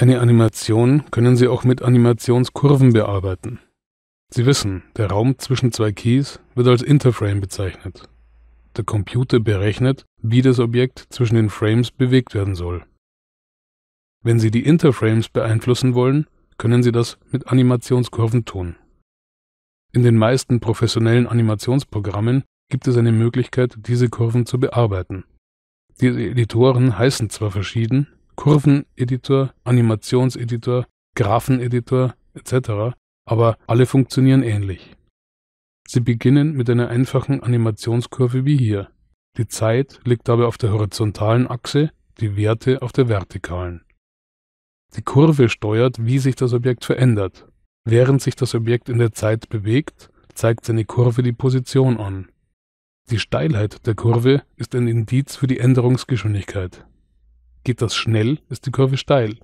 Eine Animation können Sie auch mit Animationskurven bearbeiten. Sie wissen, der Raum zwischen zwei Keys wird als Interframe bezeichnet. Der Computer berechnet, wie das Objekt zwischen den Frames bewegt werden soll. Wenn Sie die Interframes beeinflussen wollen, können Sie das mit Animationskurven tun. In den meisten professionellen Animationsprogrammen gibt es eine Möglichkeit, diese Kurven zu bearbeiten. Diese Editoren heißen zwar verschieden, Kurveneditor, Animationseditor, Grapheneditor etc., aber alle funktionieren ähnlich. Sie beginnen mit einer einfachen Animationskurve wie hier. Die Zeit liegt dabei auf der horizontalen Achse, die Werte auf der vertikalen. Die Kurve steuert, wie sich das Objekt verändert. Während sich das Objekt in der Zeit bewegt, zeigt seine Kurve die Position an. Die Steilheit der Kurve ist ein Indiz für die Änderungsgeschwindigkeit. Geht das schnell, ist die Kurve steil.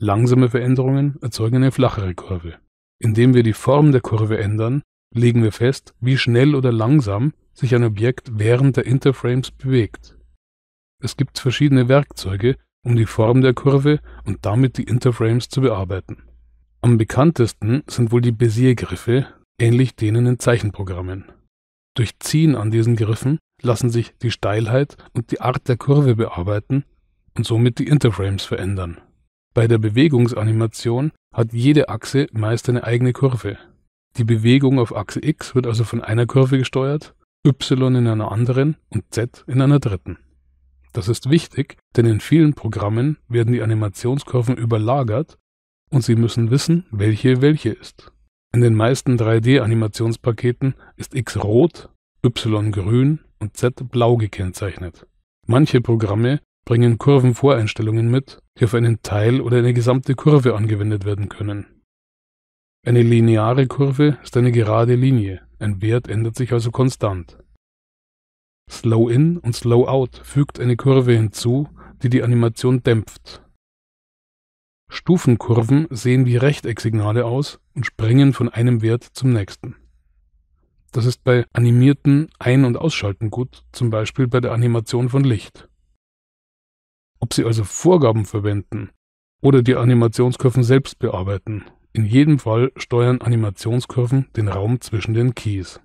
Langsame Veränderungen erzeugen eine flachere Kurve. Indem wir die Form der Kurve ändern, legen wir fest, wie schnell oder langsam sich ein Objekt während der Interframes bewegt. Es gibt verschiedene Werkzeuge, um die Form der Kurve und damit die Interframes zu bearbeiten. Am bekanntesten sind wohl die bézier griffe ähnlich denen in Zeichenprogrammen. Durch Ziehen an diesen Griffen lassen sich die Steilheit und die Art der Kurve bearbeiten und somit die Interframes verändern. Bei der Bewegungsanimation hat jede Achse meist eine eigene Kurve. Die Bewegung auf Achse X wird also von einer Kurve gesteuert, Y in einer anderen und Z in einer dritten. Das ist wichtig, denn in vielen Programmen werden die Animationskurven überlagert und Sie müssen wissen, welche welche ist. In den meisten 3D-Animationspaketen ist X rot, Y grün und Z blau gekennzeichnet. Manche Programme bringen Kurvenvoreinstellungen mit, die auf einen Teil oder eine gesamte Kurve angewendet werden können. Eine lineare Kurve ist eine gerade Linie, ein Wert ändert sich also konstant. Slow In und Slow Out fügt eine Kurve hinzu, die die Animation dämpft. Stufenkurven sehen wie Rechtecksignale aus und springen von einem Wert zum nächsten. Das ist bei animierten Ein- und Ausschalten gut, zum Beispiel bei der Animation von Licht ob sie also Vorgaben verwenden oder die Animationskurven selbst bearbeiten. In jedem Fall steuern Animationskurven den Raum zwischen den Keys.